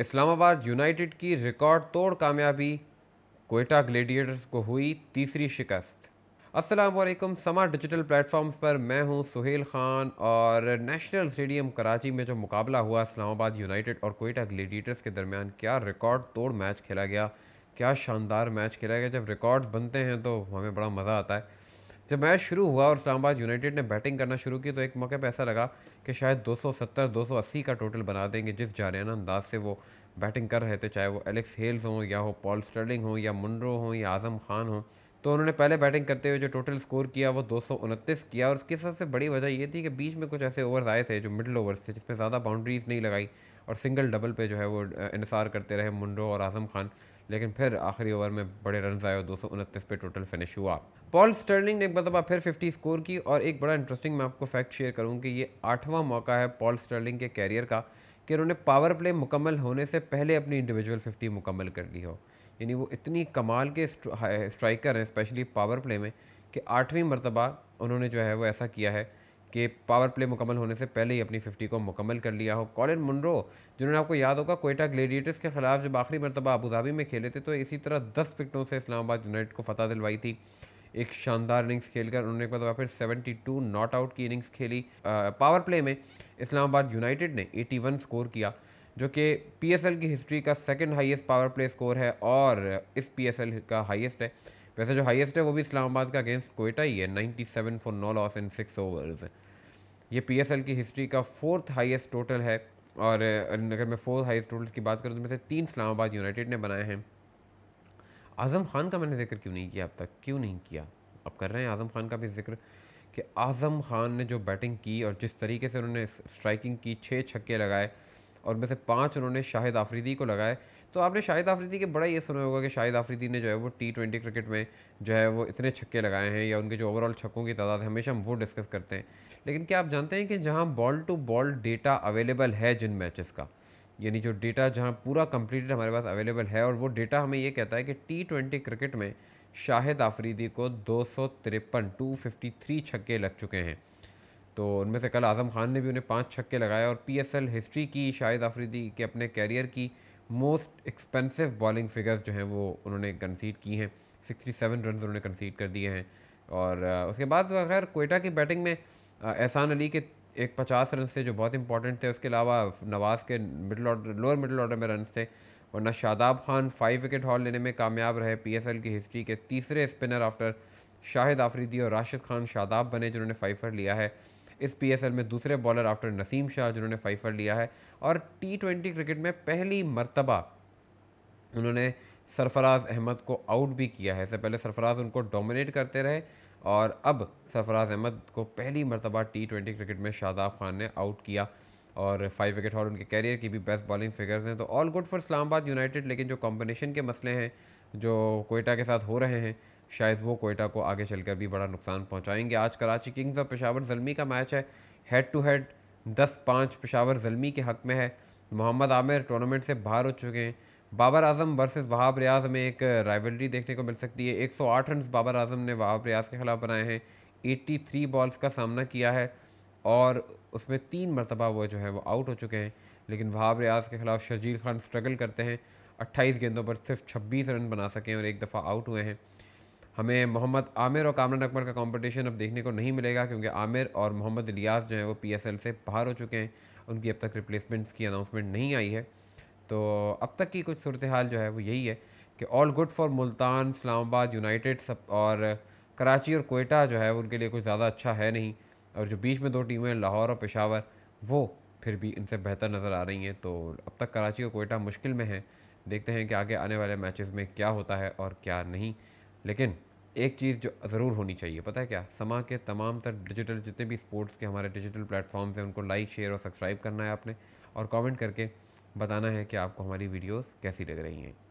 Islamabad United की record तोड़ कामयाबी कोयटा ग्लेडिएटर्स को हुई तीसरी शिकस्त वालेकुम समा डिजिटल प्लेटफॉर्म्स पर मैं हूं सुहेल खान और नेशनल स्टेडियम कराची में जो मुकाबला हुआ इस्लामाबाद यूनाइटेड और कोयटा ग्लेडिएटर्स के दरमियान क्या रिकॉर्ड तोड़ मैच खेला गया क्या शानदार मैच खेला गया जब रिकॉर्ड्स बनते हैं तो हमें बड़ा मज़ा आता है जब मैच शुरू हुआ और इस्लामाबाद यूनाइटेड ने बैटिंग करना शुरू की तो एक मौके पर ऐसा लगा कि शायद 270 280 का टोटल बना देंगे जिस जारियाना अंदाज से वो बैटिंग कर रहे थे चाहे वो एलेक्स हेल्स हों या हो पॉल स्टर्लिंग हों या मुंड्रो हों या आजम खान हों तो उन्होंने पहले बैटिंग करते हुए जो टोटल स्कोर किया वो दो किया और उसकी सबसे बड़ी वजह ये थी कि बीच में कुछ ऐसे ओवर्स आए थे जो मिडल ओवर्स थे जिसमें ज़्यादा बाउंड्रीज नहीं लगाई और सिंगल डबल पे जो है वो इंसार करते रहे मुंडो और आजम खान लेकिन फिर आखिरी ओवर में बड़े रन आए और दो पे टोटल फिनिश हुआ पॉल स्टर्लिंग ने एक मरतबा फिर 50 स्कोर की और एक बड़ा इंटरेस्टिंग मैं आपको फैक्ट शेयर करूँ कि ये आठवां मौका है पॉल स्टर्लिंग के कैरियर का कि उन्होंने पावर प्ले मुकम्मल होने से पहले अपनी इंडिविजुअल 50 मुकम्मल कर ली हो यानी वो इतनी कमाल के स्ट्राइकर हैं स्पेशली पावर प्ले में कि आठवीं मरतबा उन्होंने जो है वो ऐसा किया है कि पावर प्ले मुकम्मल होने से पहले ही अपनी फिफ्टी को मुकम्मल कर लिया हो कॉलिन मुंड्रो जिन्होंने आपको याद होगा कोयटा ग्लेडिएटर्स के खिलाफ जब आखिरी मरतबा अबूधाबी में खेले थे तो इसी तरह दस विकटों से इस्लामाबाद यूनाइट को फतह दिलवाई थी एक शानदार इनिंग्स खेलकर उन्होंने एक मतलब फिर टू नॉट आउट की इनिंग्स खेली आ, पावर प्ले में इस्लामाबाद यूनाइटेड ने वन स्कोर किया जो कि एल की हिस्ट्री का second highest power play score है और इस एल का हाइस्ट है वैसे जो हाईएस्ट है वो भी इस्लामाबाद का अगेंस्ट कोयटा ही है ninety seven for no loss in six overs ये पी की हिस्ट्री का फोर्थ हाइस्ट टोटल है और अगर मैं फोर्थ हाइस्ट टोटल्स की बात करूँ तो मैं तीन इस्लामाबाद यूनाइटेड ने बनाए हैं आज़म खान का मैंने जिक्र क्यों नहीं किया अब तक क्यों नहीं किया अब कर रहे हैं आज़म खान का भी जिक्र कि आज़म खान ने जो बैटिंग की और जिस तरीके से उन्होंने स्ट्राइकिंग की छः छक्के लगाए और में से पाँच उन्होंने शाहिद आफरीदी को लगाए तो आपने शाहिद आफरीदी के बड़ा ये सुना होगा कि शाहिद आफरीदी ने जो है वो टी ट्वेंटी क्रिकेट में जो है वो इतने छक्के लगाए हैं या उनके जो ओवरऑल छक्कों की तादाद है हमेशा हम वो डिस्कस करते हैं लेकिन क्या आप जानते हैं कि जहाँ ball to ball data available है जिन मैचेस का यानी जो डेटा जहाँ पूरा कंप्लीटेड हमारे पास अवेलेबल है और वो डेटा हमें ये कहता है कि टी ट्वेंटी क्रिकेट में शाहिद आफरीदी को दो सौ तिरपन टू फिफ्टी थ्री छक्के लग चुके हैं तो उनमें से कल आज़म खान ने भी उन्हें पाँच छक्के लगाए और एल हिस्ट्री की शाहिद आफरीदी के अपने कैरियर की मोस्ट एक्सपेंसिव बॉलिंग फिगर्स जो हैं वो उन्होंने कंसीड की हैं 67 रन उन्होंने कंसीड कर दिए हैं और उसके बाद खैर कोयटा की बैटिंग में एहसान अली के एक पचास रन थे जो बहुत इंपॉर्टेंट थे उसके अलावा नवाज़ के middle order lower middle order में रन थे वरना Shadab Khan five wicket haul लेने में कामयाब रहे एल की हिस्ट्री के तीसरे स्पिनर आफ्टर शाहिद आफरीदी और राशिद खान शादाब बने जिन्होंने फाइफर लिया है इस पी में दूसरे बॉलर आफ्टर नसीम शाह जिन्होंने फाइफर लिया है और टी ट्वेंटी क्रिकेट में पहली मरतबा उन्होंने सरफराज अहमद को आउट भी किया है इससे पहले सरफराज उनको डोमिनेट करते रहे और अब सरफराज अहमद को पहली मरतबा टी ट्वेंटी क्रिकेट में शादाब खान ने आउट किया और फाइव विकेट और उनके कैरियर की भी बेस्ट बॉलिंग फिगर्स हैं तो all good for Islamabad United लेकिन जो कॉम्बिनेशन के मसले हैं जो कोयटा के साथ हो रहे हैं शायद वो कोयटा को आगे चलकर भी बड़ा नुकसान पहुंचाएंगे आज कराची किंग्स और पेशावर जलमी का मैच है हेड टू हेड दस पाँच पेशावर जलमी के हक़ में है मोहम्मद आमिर टूर्नामेंट से बाहर हो चुके हैं बाबर आजम वर्सेस वहाब रियाज में एक राइवलरी देखने को मिल सकती है 108 रन बाबर आजम ने वहाब रियाज के खिलाफ बनाए हैं 83 बॉल्स का सामना किया है और उसमें तीन मरतबा वो जो है वो आउट हो चुके हैं लेकिन वहाब रियाज के खिलाफ शर्जील खान स्ट्रगल करते हैं 28 गेंदों पर सिर्फ 26 रन बना सके और एक दफ़ा आउट हुए हैं हमें मोहम्मद आमिर और कामरान अकबर का कंपटीशन अब देखने को नहीं मिलेगा क्योंकि आमिर और मोहम्मद रियाज जो है वो पीएसएल से बाहर हो चुके हैं उनकी अब तक रिप्लेसमेंट्स की अनाउंसमेंट नहीं आई है तो अब तक की कुछ सूरत हाल जो है वो यही है कि all good for Multan Islamabad United सब और कराची और कोयटा जो है उनके लिए कुछ ज़्यादा अच्छा है नहीं और जो बीच में दो टीमें लाहौर और पेशावर वो फिर भी इनसे बेहतर नज़र आ रही हैं तो अब तक कराची और कोयटा मुश्किल में हैं देखते हैं कि आगे आने वाले मैचेस में क्या होता है और क्या नहीं लेकिन एक चीज़ जो ज़रूर होनी चाहिए पता है क्या समा के तमाम तर डिजिटल जितने भी स्पोर्ट्स के हमारे डिजिटल प्लेटफॉर्म्स हैं उनको लाइक शेयर और सब्सक्राइब करना है आपने और कमेंट करके बताना है कि आपको हमारी वीडियोस कैसी लग रही हैं